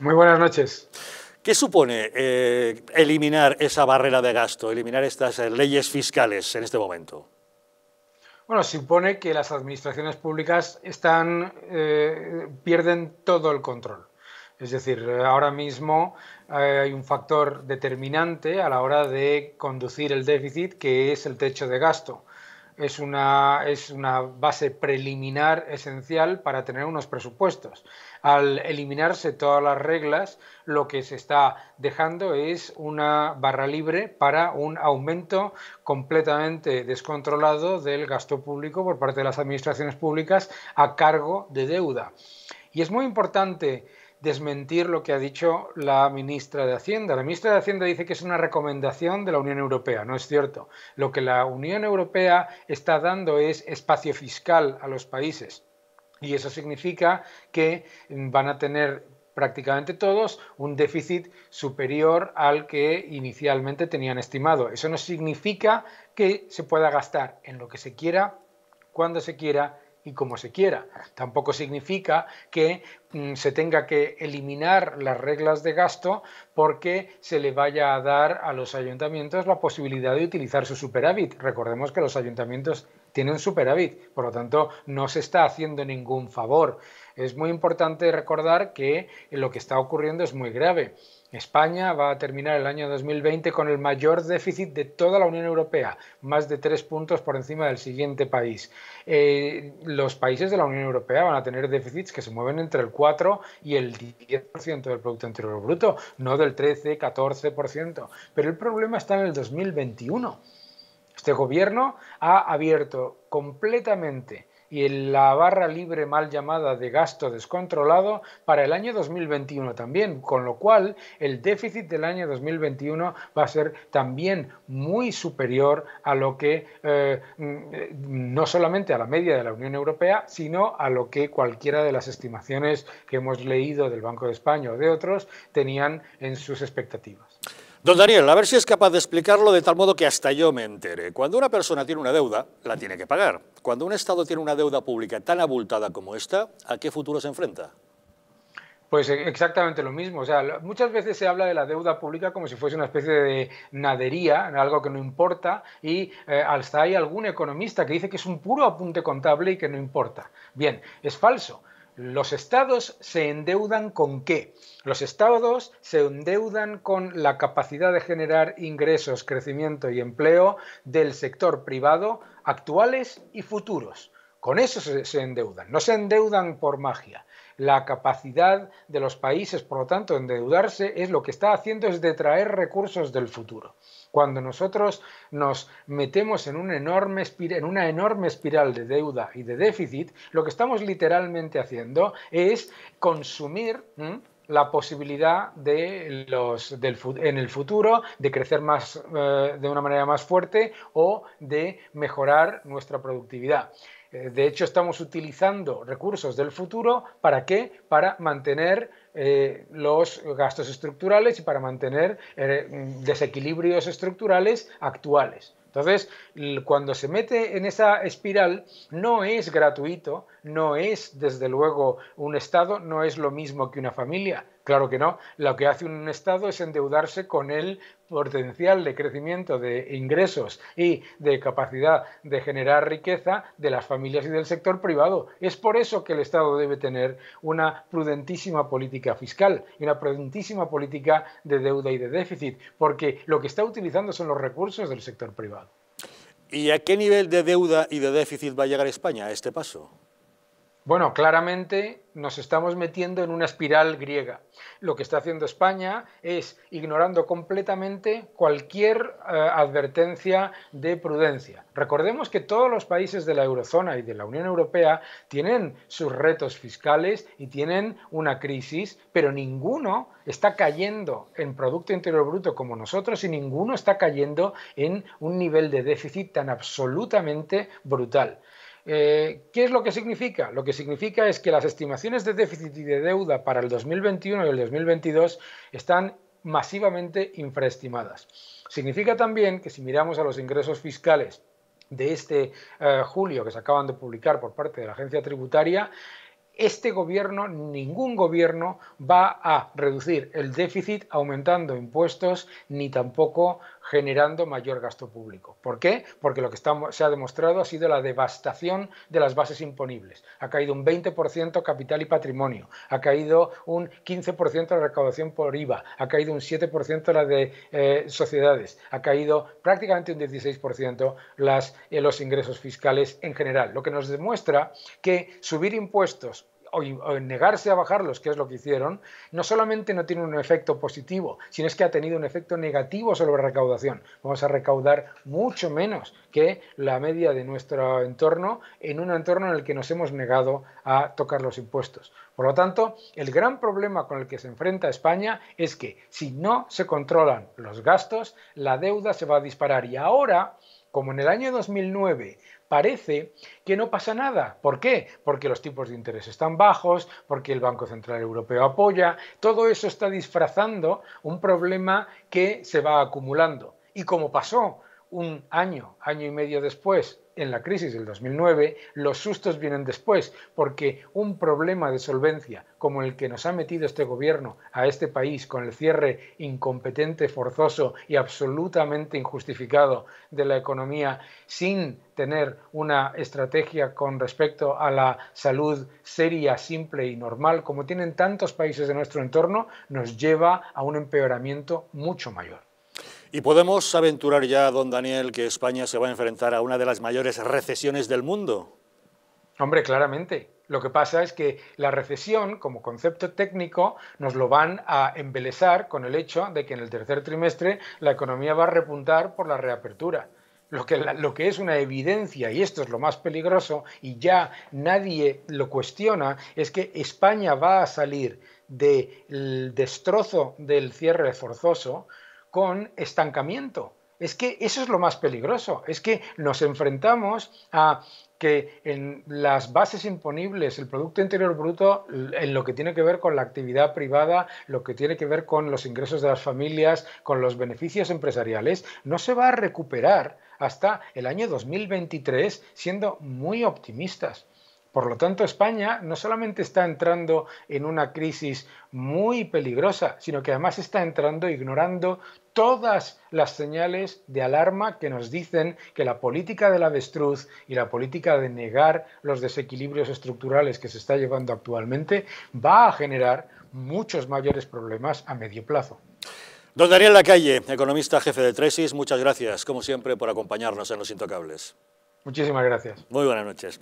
Muy buenas noches. ¿Qué supone eh, eliminar esa barrera de gasto, eliminar estas eh, leyes fiscales en este momento? Bueno, supone que las administraciones públicas están, eh, pierden todo el control. Es decir, ahora mismo hay un factor determinante a la hora de conducir el déficit, que es el techo de gasto es una, base preliminar esencial para tener unos presupuestos. Al eliminarse todas las reglas, lo que se está dejando es una barra libre para un aumento completamente descontrolado del gasto público por parte de las administraciones públicas a cargo de deuda. Y es muy importante desmentir lo que ha dicho la ministra de Hacienda. La ministra de Hacienda dice que es una recomendación de la Unión Europea, no es cierto. Lo que la Unión Europea está dando es espacio fiscal a los países. Y eso significa que van a tener prácticamente todos un déficit superior al que inicialmente tenían estimado. Eso no significa que se pueda gastar en lo que se quiera, cuando se quiera y como se quiera. Tampoco significa que mm, se tenga que eliminar las reglas de gasto porque se le vaya a dar a los ayuntamientos la posibilidad de utilizar su superávit. Recordemos que los ayuntamientos tiene superávit, por lo tanto no se está haciendo ningún favor. Es muy importante recordar que lo que está ocurriendo es muy grave. España va a terminar el año 2020 con el mayor déficit de toda la Unión Europea, más de tres puntos por encima del siguiente país. Eh, los países de la Unión Europea van a tener déficits que se mueven entre el 4 y el 10% del Producto Interior Bruto, no del 13-14%. Pero el problema está en el 2021 este gobierno ha abierto completamente y en la barra libre mal llamada de gasto descontrolado para el año 2021 también, con lo cual el déficit del año 2021 va a ser también muy superior a lo que, eh, mm, no solamente a la media de la Unión Europea, sino a lo que cualquiera de las estimaciones que hemos leído del Banco de España o de otros tenían en sus expectativas. Don Daniel, a ver si es capaz de explicarlo de tal modo que hasta yo me entere. Cuando una persona tiene una deuda, la tiene que pagar. Cuando un Estado tiene una deuda pública tan abultada como esta, ¿a qué futuro se enfrenta? Pues eh, exactamente lo mismo. O sea, muchas veces se habla de la deuda pública como si fuese una especie de nadería, algo que no importa, y eh, hasta hay algún economista que dice que es un puro apunte contable y que no importa. Bien, es falso. ¿Los estados se endeudan con qué? Los estados se endeudan con la capacidad de generar ingresos, crecimiento y empleo del sector privado actuales y futuros. Con eso se endeudan, no se endeudan por magia la capacidad de los países, por lo tanto, endeudarse, es lo que está haciendo es de traer recursos del futuro. Cuando nosotros nos metemos en, en una enorme espiral de deuda y de déficit, lo que estamos literalmente haciendo es consumir la posibilidad de los, en el futuro de crecer más, eh, de una manera más fuerte o de mejorar nuestra productividad. Eh, de hecho, estamos utilizando recursos del futuro para qué? Para mantener eh, los gastos estructurales y para mantener eh, desequilibrios estructurales actuales. Entonces, cuando se mete en esa espiral, no es gratuito, no es, desde luego, un Estado, no es lo mismo que una familia. Claro que no. Lo que hace un Estado es endeudarse con él, potencial de crecimiento de ingresos y de capacidad de generar riqueza de las familias y del sector privado. Es por eso que el Estado debe tener una prudentísima política fiscal y una prudentísima política de deuda y de déficit, porque lo que está utilizando son los recursos del sector privado. ¿Y a qué nivel de deuda y de déficit va a llegar España a este paso? Bueno, claramente nos estamos metiendo en una espiral griega. Lo que está haciendo España es ignorando completamente cualquier eh, advertencia de prudencia. Recordemos que todos los países de la eurozona y de la Unión Europea tienen sus retos fiscales y tienen una crisis, pero ninguno está cayendo en Producto Interior Bruto como nosotros y ninguno está cayendo en un nivel de déficit tan absolutamente brutal. Eh, ¿Qué es lo que significa? Lo que significa es que las estimaciones de déficit y de deuda para el 2021 y el 2022 están masivamente infraestimadas. Significa también que si miramos a los ingresos fiscales de este eh, julio que se acaban de publicar por parte de la agencia tributaria, este gobierno, ningún gobierno va a reducir el déficit aumentando impuestos ni tampoco generando mayor gasto público. ¿Por qué? Porque lo que se ha demostrado ha sido la devastación de las bases imponibles. Ha caído un 20% capital y patrimonio, ha caído un 15% la recaudación por IVA, ha caído un 7% la de eh, sociedades, ha caído prácticamente un 16% las, eh, los ingresos fiscales en general, lo que nos demuestra que subir impuestos o, negarse a bajarlos, que es lo que hicieron, no solamente no tiene un efecto positivo, sino es que ha tenido un efecto negativo sobre la recaudación. Vamos a recaudar mucho menos que la media de nuestro entorno en un entorno en el que nos hemos negado a tocar los impuestos. Por lo tanto, el gran problema con el que se enfrenta España es que si no se controlan los gastos, la deuda se va a disparar. Y ahora como en el año 2009, parece que no pasa nada. ¿Por qué? Porque los tipos de interés están bajos, porque el Banco Central Europeo apoya. Todo eso está disfrazando un problema que se va acumulando. Y como pasó un año, año y medio después en la crisis del 2009, los sustos vienen después, porque un problema de solvencia como el que nos ha metido este gobierno a este país con el cierre incompetente, forzoso y absolutamente injustificado de la economía, sin tener una estrategia con respecto a la salud seria, simple y normal, como tienen tantos países de nuestro entorno, nos lleva a un empeoramiento mucho mayor. Y podemos aventurar ya, don Daniel, que España se va a enfrentar a una de las mayores recesiones del mundo. Hombre, claramente. Lo que pasa es que la recesión, como concepto técnico, nos lo van a embelezar con el hecho de que en el tercer trimestre la economía va a repuntar por la reapertura. Lo que, lo que, es una evidencia, y esto es lo más peligroso, y ya nadie lo cuestiona, es que España va a salir del destrozo del cierre forzoso con estancamiento. Es que eso es lo más peligroso, es que nos enfrentamos a que en las bases imponibles, el Producto Interior Bruto, en lo que tiene que ver con la actividad privada, lo que tiene que ver con los ingresos de las familias, con los beneficios empresariales, no se va a recuperar hasta el año 2023, siendo muy optimistas. Por lo tanto, España no solamente está entrando en una crisis muy peligrosa, sino que además está entrando ignorando todas las señales de alarma que nos dicen que la política de la destruz y la política de negar los desequilibrios estructurales que se está llevando actualmente va a generar muchos mayores problemas a medio plazo. Don Daniel Lacalle, economista jefe de Tresis, muchas gracias, como siempre, por acompañarnos en Los Intocables. Muchísimas gracias. Muy buenas noches.